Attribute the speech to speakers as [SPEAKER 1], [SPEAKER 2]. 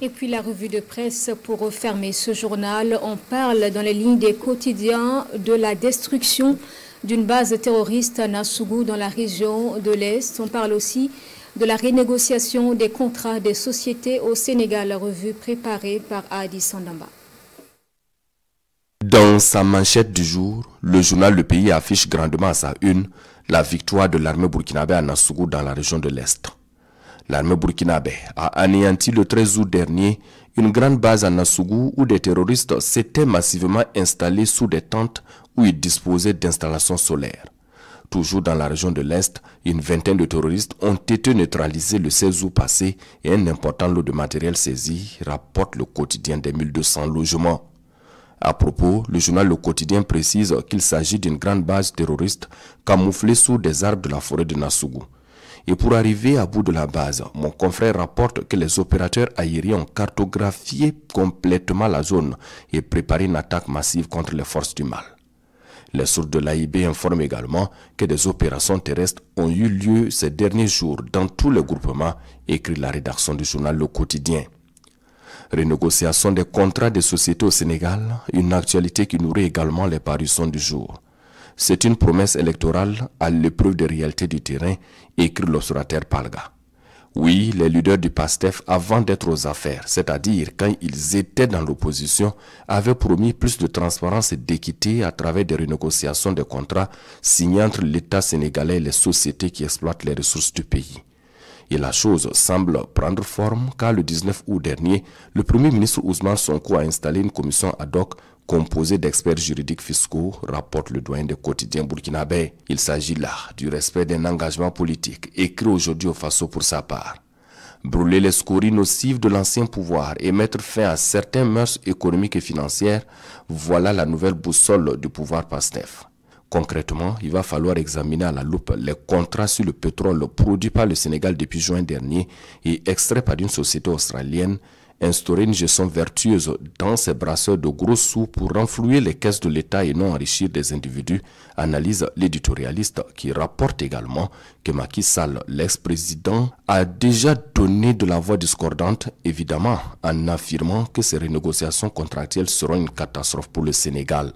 [SPEAKER 1] Et puis la revue de presse pour refermer ce journal. On parle dans les lignes des quotidiens de la destruction d'une base terroriste à Nassougou dans la région de l'Est. On parle aussi de la renégociation des contrats des sociétés au Sénégal, revue préparée par Adi Sandamba. Dans
[SPEAKER 2] sa manchette du jour, le journal Le Pays affiche grandement à sa une la victoire de l'armée burkinabé à Nassougou dans la région de l'Est. L'armée burkinabé a anéanti le 13 août dernier une grande base à Nassougou où des terroristes s'étaient massivement installés sous des tentes où ils disposaient d'installations solaires. Toujours dans la région de l'Est, une vingtaine de terroristes ont été neutralisés le 16 août passé et un important lot de matériel saisi rapporte le quotidien des 1200 logements. À propos, le journal Le Quotidien précise qu'il s'agit d'une grande base terroriste camouflée sous des arbres de la forêt de Nassougou. Et pour arriver à bout de la base, mon confrère rapporte que les opérateurs aériens ont cartographié complètement la zone et préparé une attaque massive contre les forces du mal. Les sources de l'AIB informent également que des opérations terrestres ont eu lieu ces derniers jours dans tous les groupements, écrit la rédaction du journal Le Quotidien. Renégociation des contrats des sociétés au Sénégal, une actualité qui nourrit également les parutions du jour. C'est une promesse électorale à l'épreuve des réalités du terrain, écrit l'observateur Palga. Oui, les leaders du PASTEF, avant d'être aux affaires, c'est-à-dire quand ils étaient dans l'opposition, avaient promis plus de transparence et d'équité à travers des renégociations de contrats signés entre l'État sénégalais et les sociétés qui exploitent les ressources du pays. Et la chose semble prendre forme car le 19 août dernier, le Premier ministre Ousmane Sonko a installé une commission ad hoc composé d'experts juridiques fiscaux, rapporte le doyen des quotidien burkinabé. Il s'agit là du respect d'un engagement politique écrit aujourd'hui au Faso pour sa part. Brûler les scories nocives de l'ancien pouvoir et mettre fin à certaines mœurs économiques et financières, voilà la nouvelle boussole du pouvoir PASTEF. Concrètement, il va falloir examiner à la loupe les contrats sur le pétrole produit par le Sénégal depuis juin dernier et extrait par une société australienne Instaurer une gestion vertueuse dans ces brasseurs de gros sous pour renflouer les caisses de l'État et non enrichir des individus, analyse l'éditorialiste qui rapporte également que Macky Sall, l'ex-président, a déjà donné de la voix discordante, évidemment, en affirmant que ces renégociations contractuelles seront une catastrophe pour le Sénégal.